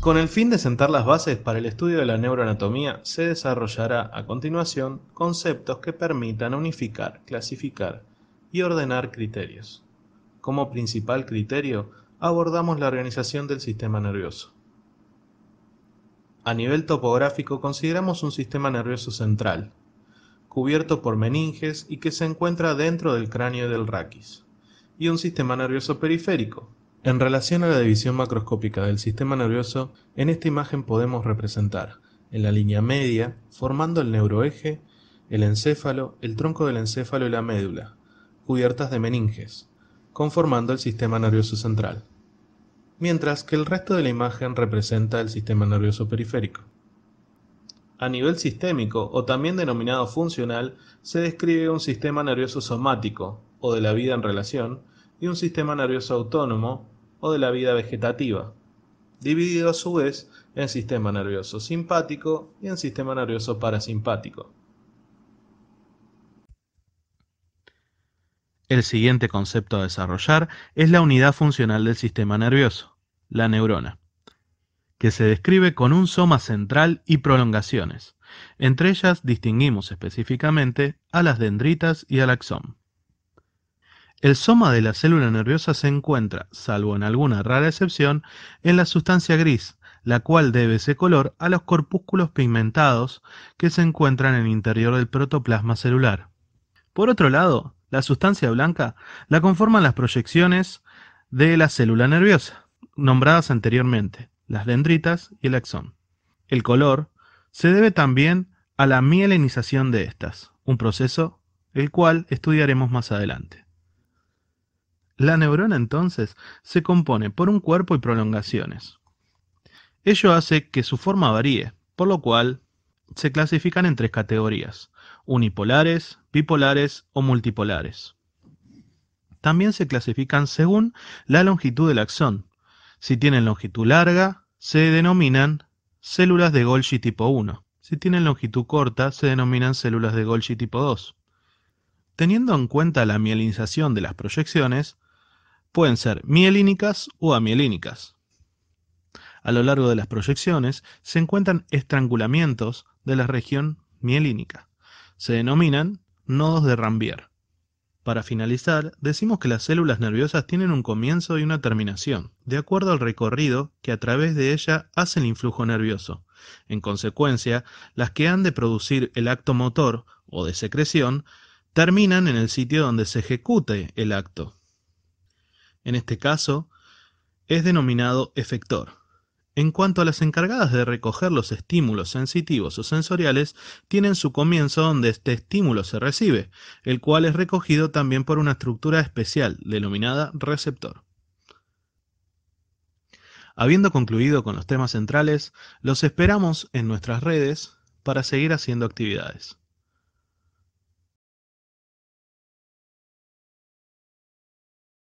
Con el fin de sentar las bases para el estudio de la neuroanatomía, se desarrollará a continuación conceptos que permitan unificar, clasificar y ordenar criterios. Como principal criterio, abordamos la organización del sistema nervioso. A nivel topográfico, consideramos un sistema nervioso central, cubierto por meninges y que se encuentra dentro del cráneo y del raquis, y un sistema nervioso periférico, en relación a la división macroscópica del sistema nervioso, en esta imagen podemos representar en la línea media, formando el neuroeje, el encéfalo, el tronco del encéfalo y la médula, cubiertas de meninges, conformando el sistema nervioso central, mientras que el resto de la imagen representa el sistema nervioso periférico. A nivel sistémico, o también denominado funcional, se describe un sistema nervioso somático, o de la vida en relación, y un sistema nervioso autónomo, o de la vida vegetativa, dividido a su vez en sistema nervioso simpático y en sistema nervioso parasimpático. El siguiente concepto a desarrollar es la unidad funcional del sistema nervioso, la neurona, que se describe con un soma central y prolongaciones. Entre ellas distinguimos específicamente a las dendritas y al axón. El soma de la célula nerviosa se encuentra, salvo en alguna rara excepción, en la sustancia gris, la cual debe ese color a los corpúsculos pigmentados que se encuentran en el interior del protoplasma celular. Por otro lado, la sustancia blanca la conforman las proyecciones de la célula nerviosa, nombradas anteriormente, las dendritas y el axón. El color se debe también a la mielinización de estas, un proceso el cual estudiaremos más adelante. La neurona entonces se compone por un cuerpo y prolongaciones. Ello hace que su forma varíe, por lo cual se clasifican en tres categorías, unipolares, bipolares o multipolares. También se clasifican según la longitud del axón. Si tienen longitud larga, se denominan células de Golgi tipo 1. Si tienen longitud corta, se denominan células de Golgi tipo 2. Teniendo en cuenta la mielinización de las proyecciones, pueden ser mielínicas o amielínicas. A lo largo de las proyecciones se encuentran estrangulamientos de la región mielínica. Se denominan nodos de Rambier. Para finalizar, decimos que las células nerviosas tienen un comienzo y una terminación, de acuerdo al recorrido que a través de ella hace el influjo nervioso. En consecuencia, las que han de producir el acto motor o de secreción terminan en el sitio donde se ejecute el acto, en este caso, es denominado efector. En cuanto a las encargadas de recoger los estímulos sensitivos o sensoriales, tienen su comienzo donde este estímulo se recibe, el cual es recogido también por una estructura especial denominada receptor. Habiendo concluido con los temas centrales, los esperamos en nuestras redes para seguir haciendo actividades.